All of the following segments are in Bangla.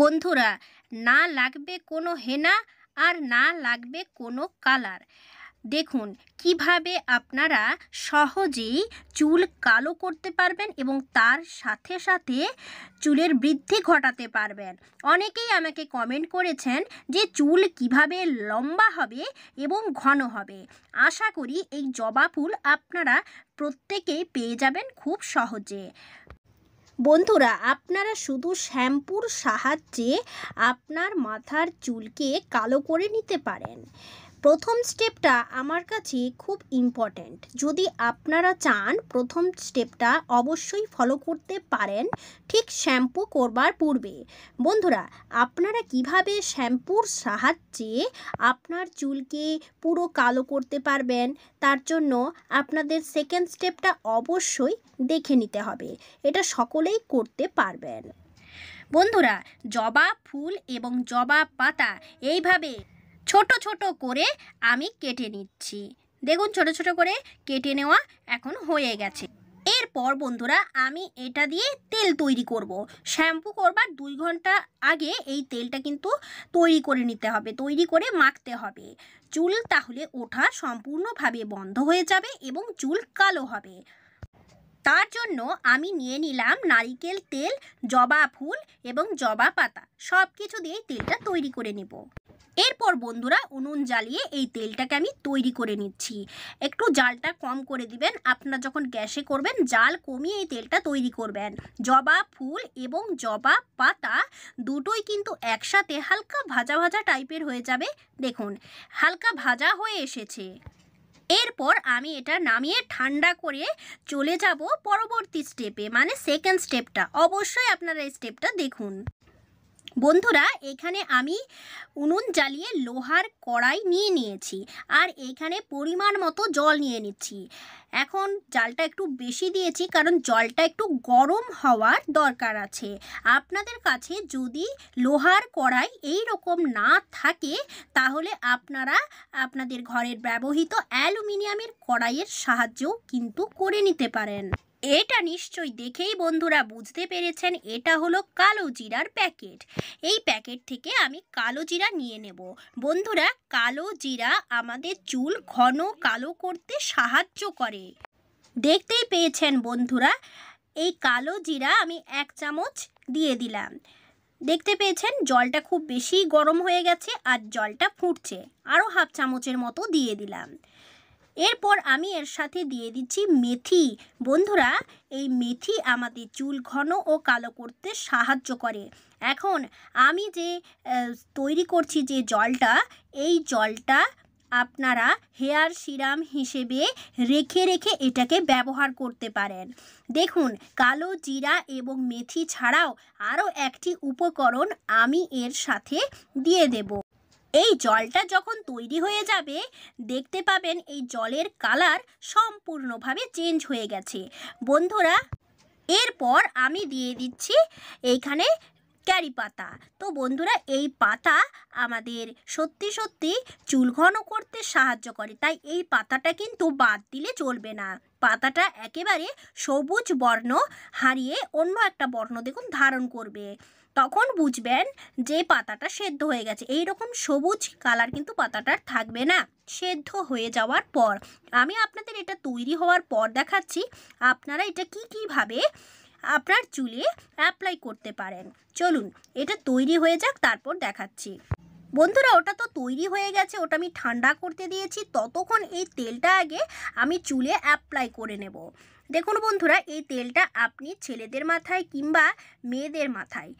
বন্ধুরা না লাগবে কোনো হেনা আর না লাগবে কোনো কালার দেখুন কিভাবে আপনারা সহজেই চুল কালো করতে পারবেন এবং তার সাথে সাথে চুলের বৃদ্ধি ঘটাতে পারবেন অনেকেই আমাকে কমেন্ট করেছেন যে চুল কিভাবে লম্বা হবে এবং ঘন হবে আশা করি এই জবা ফুল আপনারা প্রত্যেকেই পেয়ে যাবেন খুব সহজে বন্ধুরা আপনারা শুধু শ্যাম্পুর সাহায্যে আপনার মাথার চুলকে কালো করে নিতে পারেন প্রথম স্টেপটা আমার কাছে খুব ইম্পর্ট্যান্ট যদি আপনারা চান প্রথম স্টেপটা অবশ্যই ফলো করতে পারেন ঠিক শ্যাম্পু করবার পূর্বে বন্ধুরা আপনারা কিভাবে শ্যাম্পুর সাহায্যে আপনার চুলকে পুরো কালো করতে পারবেন তার জন্য আপনাদের সেকেন্ড স্টেপটা অবশ্যই দেখে নিতে হবে এটা সকলেই করতে পারবেন বন্ধুরা জবা ফুল এবং জবা পাতা এইভাবে ছোট ছোট করে আমি কেটে নিচ্ছি দেখুন ছোট ছোট করে কেটে নেওয়া এখন হয়ে গেছে এরপর বন্ধুরা আমি এটা দিয়ে তেল তৈরি করব। শ্যাম্পু করবার দুই ঘন্টা আগে এই তেলটা কিন্তু তৈরি করে নিতে হবে তৈরি করে মাখতে হবে চুল তাহলে ওঠা সম্পূর্ণভাবে বন্ধ হয়ে যাবে এবং চুল কালো হবে তার জন্য আমি নিয়ে নিলাম নারিকেল তেল জবা ফুল এবং জবা পাতা সব কিছু দিয়েই তেলটা তৈরি করে নেব এরপর বন্ধুরা উনুন জ্বালিয়ে এই তেলটাকে আমি তৈরি করে নিচ্ছি একটু জালটা কম করে দিবেন আপনারা যখন গ্যাসে করবেন জাল কমিয়ে এই তেলটা তৈরি করবেন জবা ফুল এবং জবা পাতা দুটোই কিন্তু একসাথে হালকা ভাজা ভাজা টাইপের হয়ে যাবে দেখুন হালকা ভাজা হয়ে এসেছে এরপর আমি এটা নামিয়ে ঠান্ডা করে চলে যাব পরবর্তী স্টেপে মানে সেকেন্ড স্টেপটা অবশ্যই আপনারা এই স্টেপটা দেখুন বন্ধুরা এখানে আমি উনুন জ্বালিয়ে লোহার কড়াই নিয়ে নিয়েছি আর এখানে পরিমাণ মতো জল নিয়ে নিচ্ছি এখন জালটা একটু বেশি দিয়েছি কারণ জলটা একটু গরম হওয়ার দরকার আছে আপনাদের কাছে যদি লোহার কড়াই এই রকম না থাকে তাহলে আপনারা আপনাদের ঘরের ব্যবহৃত অ্যালুমিনিয়ামের কড়াইয়ের সাহায্যও কিন্তু করে নিতে পারেন এটা নিশ্চয়ই দেখেই বন্ধুরা বুঝতে পেরেছেন এটা হলো কালো জিরার প্যাকেট এই প্যাকেট থেকে আমি কালো জিরা নিয়ে নেব বন্ধুরা কালো জিরা আমাদের চুল ঘন কালো করতে সাহায্য করে দেখতেই পেয়েছেন বন্ধুরা এই কালো জিরা আমি এক চামচ দিয়ে দিলাম দেখতে পেয়েছেন জলটা খুব বেশি গরম হয়ে গেছে আর জলটা ফুটছে আরও হাফ চামচের মতো দিয়ে দিলাম এরপর আমি এর সাথে দিয়ে দিচ্ছি মেথি বন্ধুরা এই মেথি আমাদের চুল ঘন ও কালো করতে সাহায্য করে এখন আমি যে তৈরি করছি যে জলটা এই জলটা আপনারা হেয়ার সিরাম হিসেবে রেখে রেখে এটাকে ব্যবহার করতে পারেন দেখুন কালো জিরা এবং মেথি ছাড়াও আরও একটি উপকরণ আমি এর সাথে দিয়ে দেব এই জলটা যখন তৈরি হয়ে যাবে দেখতে পাবেন এই জলের কালার সম্পূর্ণভাবে চেঞ্জ হয়ে গেছে বন্ধুরা এরপর আমি দিয়ে দিচ্ছি এইখানে ক্যারি পাতা তো বন্ধুরা এই পাতা আমাদের সত্যি সত্যি চুল ঘন করতে সাহায্য করে তাই এই পাতাটা কিন্তু বাদ দিলে চলবে না পাতাটা একেবারে সবুজ বর্ণ হারিয়ে অন্য একটা বর্ণ দেখুন ধারণ করবে তখন বুঝবেন যে পাতাটা সেদ্ধ হয়ে গেছে এই রকম সবুজ কালার কিন্তু পাতাটার থাকবে না সেদ্ধ হয়ে যাওয়ার পর আমি আপনাদের এটা তৈরি হওয়ার পর দেখাচ্ছি আপনারা এটা কি কীভাবে আপনার চুলে অ্যাপ্লাই করতে পারেন চলুন এটা তৈরি হয়ে যাক তারপর দেখাচ্ছি বন্ধুরা ওটা তো তৈরি হয়ে গেছে ওটা আমি ঠান্ডা করতে দিয়েছি ততক্ষণ এই তেলটা আগে আমি চুলে অ্যাপ্লাই করে নেব দেখুন বন্ধুরা এই তেলটা আপনি ছেলেদের মাথায় কিংবা মেয়েদের মাথায়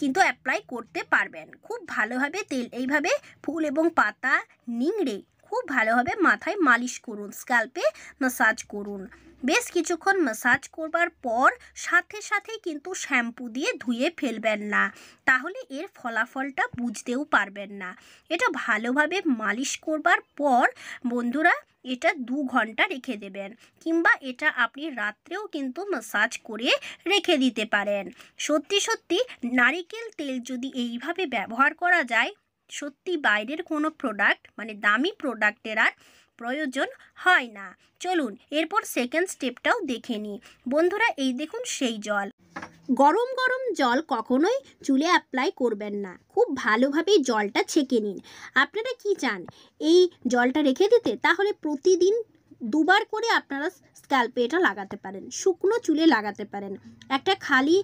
কিন্তু অ্যাপ্লাই করতে পারবেন খুব ভালোভাবে তেল এইভাবে ফুল এবং পাতা নিংড়ে খুব ভালোভাবে মাথায় মালিশ করুন স্ক্যাল্পে ম্যাসাজ করুন বেশ কিছুক্ষণ ম্যাসাজ করবার পর সাথে সাথেই কিন্তু শ্যাম্পু দিয়ে ধুয়ে ফেলবেন না তাহলে এর ফলাফলটা বুঝতেও পারবেন না এটা ভালোভাবে মালিশ করবার পর বন্ধুরা এটা দু ঘন্টা রেখে দেবেন কিংবা এটা আপনি রাত্রেও কিন্তু ম্যাসাজ করে রেখে দিতে পারেন সত্যি সত্যি নারিকেল তেল যদি এইভাবে ব্যবহার করা যায় সত্যি বাইরের কোনো প্রোডাক্ট মানে দামি প্রোডাক্টের আর প্রয়োজন হয় না চলুন এরপর সেকেন্ড স্টেপটাও দেখে নিই বন্ধুরা এই দেখুন সেই জল গরম গরম জল কখনোই চুলে অ্যাপ্লাই করবেন না খুব ভালোভাবে জলটা ছেঁকে নিন আপনারা কি চান এই জলটা রেখে দিতে তাহলে প্রতিদিন দুবার করে আপনারা স্ক্যাল্পে এটা লাগাতে পারেন শুকনো চুলে লাগাতে পারেন একটা খালি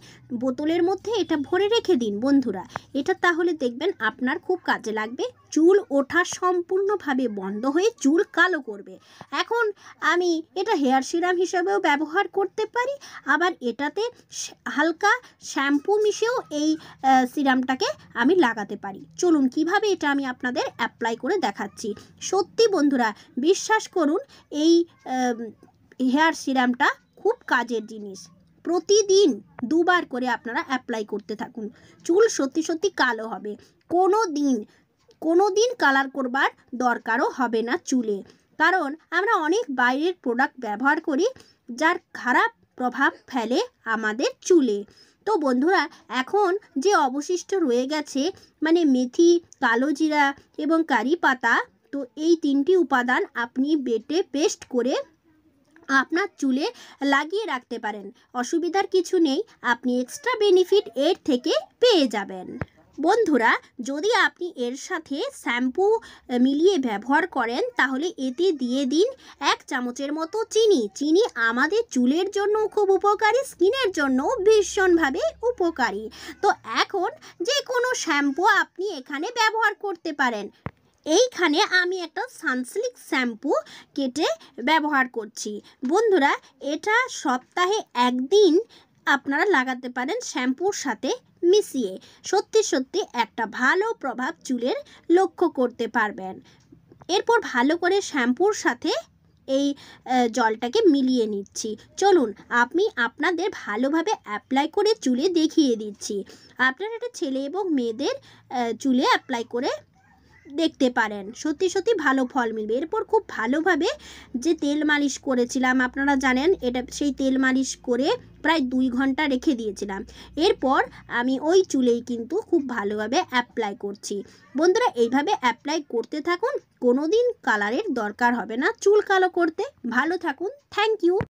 বোতলের মধ্যে এটা ভরে রেখে দিন বন্ধুরা এটা তাহলে দেখবেন আপনার খুব কাজে লাগবে চুল ওঠা সম্পূর্ণভাবে বন্ধ হয়ে চুল কালো করবে এখন আমি এটা হেয়ার সিরাম হিসেবেও ব্যবহার করতে পারি আবার এটাতে হালকা শ্যাম্পু মিশেও এই সিরামটাকে আমি লাগাতে পারি চলুন কিভাবে এটা আমি আপনাদের অ্যাপ্লাই করে দেখাচ্ছি সত্যি বন্ধুরা বিশ্বাস করুন এই হেয়ার সিরামটা খুব কাজের জিনিস প্রতিদিন দুবার করে আপনারা অ্যাপ্লাই করতে থাকুন চুল সত্যি সত্যি কালো হবে কোনো দিন কোনো দিন কালার করবার দরকারও হবে না চুলে কারণ আমরা অনেক বাইরের প্রোডাক্ট ব্যবহার করি যার খারাপ প্রভাব ফেলে আমাদের চুলে তো বন্ধুরা এখন যে অবশিষ্ট রয়ে গেছে মানে মেথি কালো জিরা এবং কারি পাতা তো এই তিনটি উপাদান আপনি বেটে পেস্ট করে আপনার চুলে লাগিয়ে রাখতে পারেন অসুবিধার কিছু নেই আপনি এক্সট্রা বেনিফিট এর থেকে পেয়ে যাবেন বন্ধুরা যদি আপনি এর সাথে শ্যাম্পু মিলিয়ে ব্যবহার করেন তাহলে এতে দিয়ে দিন এক চামচের মতো চিনি চিনি আমাদের চুলের জন্য খুব উপকারী স্কিনের জন্য ভীষণভাবে উপকারী তো এখন যে কোনো শ্যাম্পু আপনি এখানে ব্যবহার করতে পারেন এইখানে আমি একটা সানসিল্ক শ্যাম্পু কেটে ব্যবহার করছি বন্ধুরা এটা সপ্তাহে একদিন আপনারা লাগাতে পারেন শ্যাম্পুর সাথে মিশিয়ে সত্যি সত্যি একটা ভালো প্রভাব চুলের লক্ষ্য করতে পারবেন এরপর ভালো করে শ্যাম্পুর সাথে এই জলটাকে মিলিয়ে নিচ্ছি চলুন আমি আপনাদের ভালোভাবে অ্যাপ্লাই করে চুলে দেখিয়ে দিচ্ছি আপনারা একটা ছেলে এবং মেয়েদের চুলে অ্যাপ্লাই করে দেখতে পারেন সত্যি সত্যি ভালো ফল মিলবে এরপর খুব ভালোভাবে যে তেল মালিশ করেছিলাম আপনারা জানেন এটা সেই তেল মালিশ করে প্রায় দুই ঘন্টা রেখে দিয়েছিলাম এরপর আমি ওই চুলেই কিন্তু খুব ভালোভাবে অ্যাপ্লাই করছি বন্ধুরা এইভাবে অ্যাপ্লাই করতে থাকুন কোনো দিন কালারের দরকার হবে না চুল কালো করতে ভালো থাকুন থ্যাংক ইউ